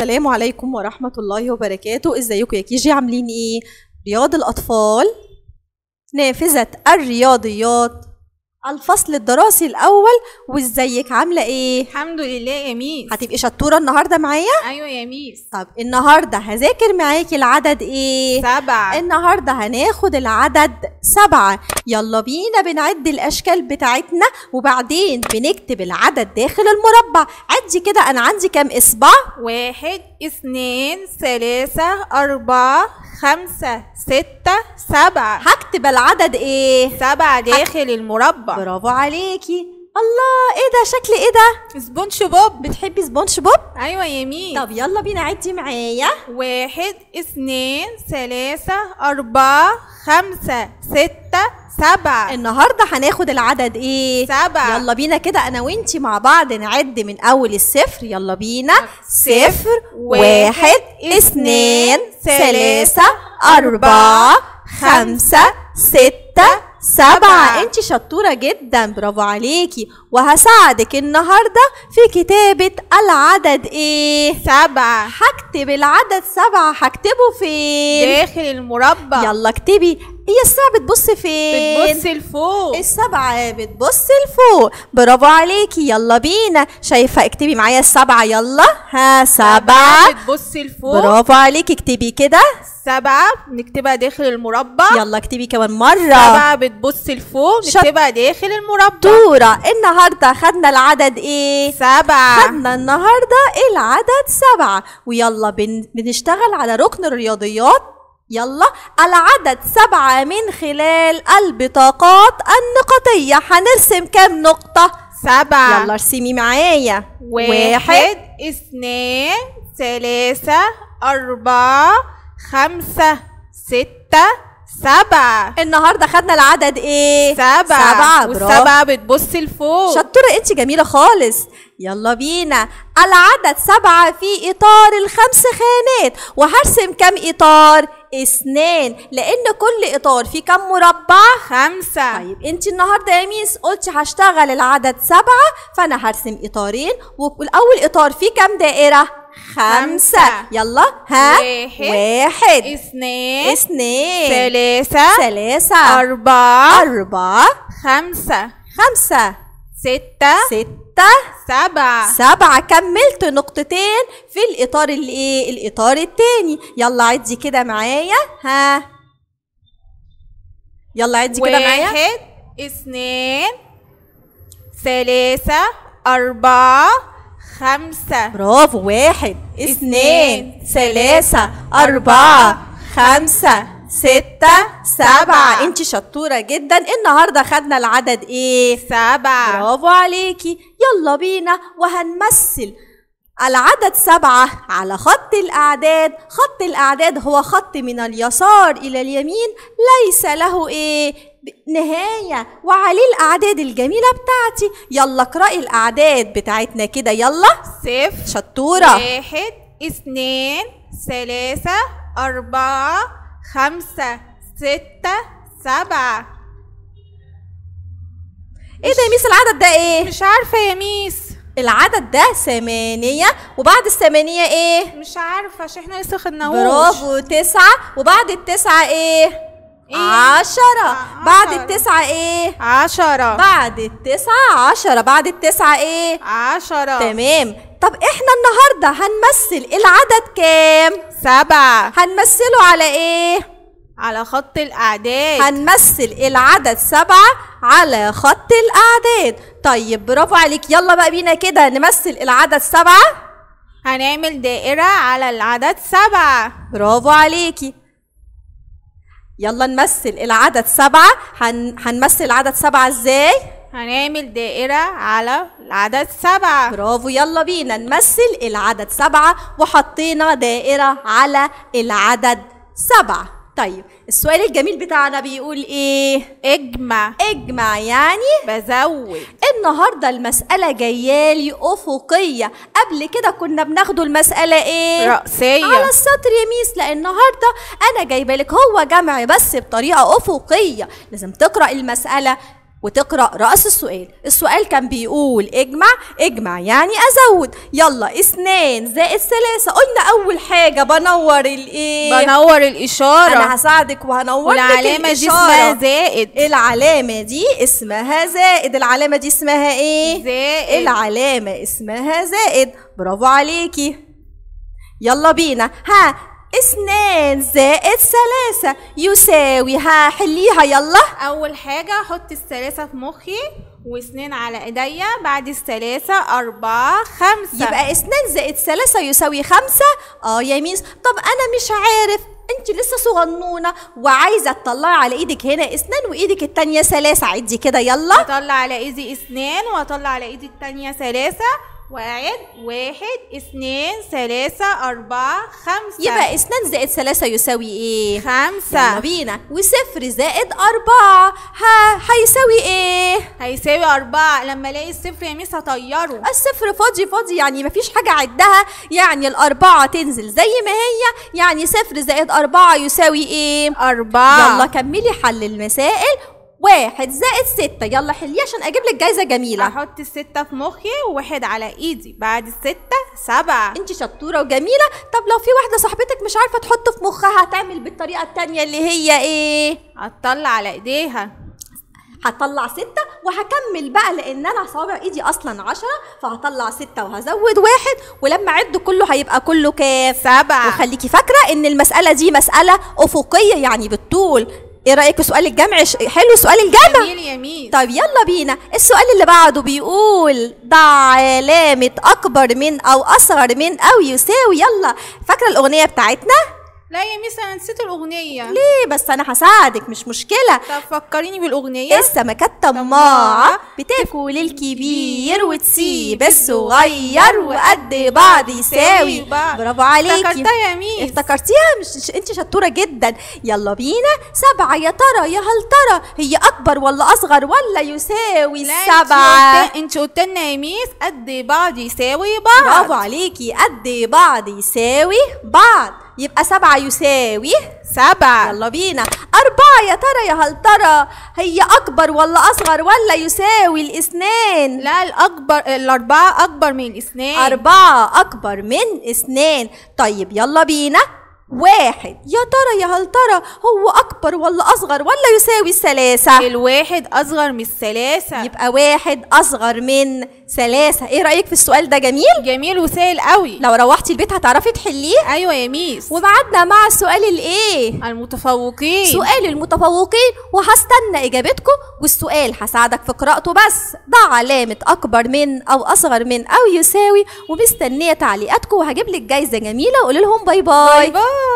السلام عليكم ورحمة الله وبركاته ازيكم يا كيجي عاملين ايه رياض الأطفال نافذة الرياضيات الفصل الدراسي الاول وازيك عامله ايه الحمد لله يا ميس هتبقي شطوره النهارده معايا ايوه يا ميس طب النهارده هذاكر معاكي العدد ايه سبعة النهارده هناخد العدد سبعة يلا بينا بنعد الأشكال بتاعتنا وبعدين بنكتب العدد داخل المربع عدي كده أنا عندي كام إصبع واحد اثنين ثلاثة أربعة خمسة ستة سبعة هكتب العدد إيه؟ سبعة داخل هكتب. المربع برافو عليكي الله ايه ده شكل ايه ده سبونج بوب بتحبي سبونج بوب ايوه يا مين طب يلا بينا عدي معايا واحد اثنين ثلاثة أربعة خمسة ستة سبعة النهاردة هناخد العدد ايه سبعة يلا بينا كده انا وانتي مع بعض نعد من اول الصفر يلا بينا صفر واحد اثنين ثلاثة أربعة خمسة ستة سبعة انت شطورة جدا برافو عليكي وهساعدك النهاردة في كتابة العدد ايه؟ سبعة هكتب العدد سبعة هكتبه فين؟ داخل المربع يلا اكتبي هي السبعة بتبص فين؟ بتبص لفوق السبعة بتبص لفوق برافو عليكي يلا بينا شايفة اكتبي معايا السبعة يلا ها سبعة بتبص لفوق برافو عليكي اكتبي كده سبعة نكتبها داخل المربع يلا اكتبي كمان مرة سبعة بتبص لفوق نكتبها داخل المربع دورة النهاردة النهاردة خدنا العدد ايه؟ سبعة خدنا النهاردة العدد سبعة ويلا بن... بنشتغل على ركن الرياضيات يلا العدد سبعة من خلال البطاقات النقطية هنرسم كام نقطة؟ سبعة يلا ارسمي معايا واحد, واحد اثنين ثلاثة أربعة خمسة ستة سبعة النهارده خدنا العدد ايه؟ سبعة سبعة والسبعة بتبص لفوق شطورة انت جميلة خالص يلا بينا العدد سبعة في إطار الخمس خانات وهرسم كم إطار؟ اثنان لأن كل إطار فيه كم مربع؟ خمسة طيب أنت النهاردة يا ميس قلتي هشتغل العدد سبعة فأنا هرسم إطارين والأول إطار فيه كم دائرة؟ خمسة يلا ها واحد, واحد اثنين اثنين ثلاثة ثلاثة أربعة أربعة خمسة خمسة ستة ستة سبعة سبعة كملت نقطتين في الإطار الإيه؟ الإطار التاني يلا عدي كده معايا ها يلا عدي كده معايا واحد اثنين ثلاثة أربعة خمسة برافو واحد اثنين ثلاثة أربعة خمسة ستة سبعة انت شطورة جدا النهاردة خدنا العدد ايه سبعة برافو عليكي يلا بينا وهنمثل العدد سبعة على خط الأعداد خط الأعداد هو خط من اليسار إلى اليمين ليس له إيه نهاية وعليه الأعداد الجميلة بتاعتي يلا اقرأي الأعداد بتاعتنا كده يلا صفر شطورة واحد اثنين ثلاثة أربعة خمسة ستة سبعة ايه ده يا ميس العدد ده ايه؟ مش عارفة يا ميس العدد ده ثمانية وبعد الثمانية ايه؟ مش عارفة عشان احنا لسه خدناهوش برافو تسعة وبعد التسعة ايه؟ إيه؟ عشرة آه، آه، بعد آه. التسعة ايه؟ عشرة بعد التسعة عشرة بعد التسعة ايه؟ عشرة تمام طب احنا النهاردة هنمثل العدد كام؟ سبعة هنمثله على ايه؟ على خط الأعداد هنمثل العدد سبعة على خط الأعداد طيب برافو عليك يلا بقى بينا كده نمثل العدد سبعة هنعمل دائرة على العدد سبعة برافو عليكي يلا نمثل العدد سبعة هن... هنمثل العدد سبعة ازاي؟ هنعمل دائرة على العدد سبعة برافو يلا بينا نمثل العدد سبعة وحطينا دائرة على العدد سبعة طيب السؤال الجميل بتاعنا بيقول ايه اجمع اجمع يعني بزود النهارده المساله جيالي افقيه قبل كده كنا بناخده المساله ايه راسيه على السطر يا ميس لان النهارده انا جايبالك هو جمع بس بطريقه افقيه لازم تقرا المساله وتقرا راس السؤال السؤال كان بيقول اجمع اجمع يعني ازود يلا اتنين زائد ثلاثه قلنا اول حاجه بنور الايه بنور الاشاره انا هساعدك وهنور العلامه دي اسمها زائد العلامه دي اسمها زائد العلامه دي اسمها ايه زائد العلامه اسمها زائد برافو عليكي يلا بينا ها اثنان زائد ثلاثة يساوي هحليها يلا أول حاجة أحط الثلاثة في مخي واثنين على ايديا بعد الثلاثة أربعة خمسة يبقى اثنان زائد ثلاثة يساوي خمسة اه يا ميس طب أنا مش عارف انت لسه صغنونه وعايزه تطلعي على ايدك هنا اثنان وايدك التانيه ثلاثه عدي كده يلا اطلع على ايدي اثنان واطلع على ايدي التانيه ثلاثه واحد واحد اثنين ثلاثة أربعة خمسة يبقى اثنان زائد ثلاثة يساوي ايه؟ خمسة يلا بينا وصفر زائد أربعة ها هيساوي ايه؟ هيساوي أربعة لما ألاقي الصفر يا ميس هطيره الصفر فاضي فاضي يعني مفيش حاجة عدها يعني الأربعة تنزل زي ما هي يعني صفر زائد أربعة يساوي ايه؟ أربعة يلا كملي حل المسائل واحد زائد ستة يلا حلي عشان اجيب لك جايزه جميله احط الستة في مخي وواحد على ايدي بعد الستة سبعة انت شطوره وجميله طب لو في واحده صاحبتك مش عارفه تحط في مخها هتعمل بالطريقه التانية اللي هي ايه هتطلع على ايديها هطلع ستة وهكمل بقى لان انا صوابع ايدي اصلا عشرة فهطلع ستة وهزود واحد ولما اعد كله هيبقى كله كام سبعة وخليكي فاكرة ان المسألة دي مسألة افقية يعني بالطول ايه رايك في سؤال الجمع حلو سؤال الجمع جميل يا طيب يلا بينا السؤال اللي بعده بيقول ضع علامه اكبر من او اصغر من او يساوي يلا فاكره الاغنيه بتاعتنا لا يا ميس انا نسيت الاغنيه ليه بس انا هساعدك مش مشكله طب فكريني بالاغنيه السمكه الطماعه بتاكل الكبير وتسيب الصغير وقد بعض يساوي برافو عليكي افتكرتها يا ميس افتكرتيها مش انت شطوره جدا يلا بينا سبعه يا ترى يا هل ترى هي اكبر ولا اصغر ولا يساوي السبعه انت قلت لنا يا ميس قد بعض يساوي بعض برافو عليكي قد بعض يساوي بعض يبقى سبعة يساوي سبعة يلا بينا أربعة يا ترى يا هل ترى هي أكبر ولا أصغر ولا يساوي الإثنين لا الأكبر الأربعة أكبر من الاثنين أربعة أكبر من إثنين طيب يلا بينا واحد يا ترى يا هل ترى هو أكبر ولا أصغر ولا يساوي الثلاثة الواحد أصغر من الثلاثة يبقى واحد أصغر من ثلاثة ايه رايك في السؤال ده جميل جميل وسهل قوي لو روحتي البيت هتعرفي تحليه ايوه يا ميس وبعدنا مع السؤال الايه المتفوقين سؤال المتفوقين وهستنى اجابتكم والسؤال هساعدك في قراءته بس ضع علامه اكبر من او اصغر من او يساوي ومستنيه تعليقاتكم وهجيب لك جايزه جميله وقول لهم باي باي باي باي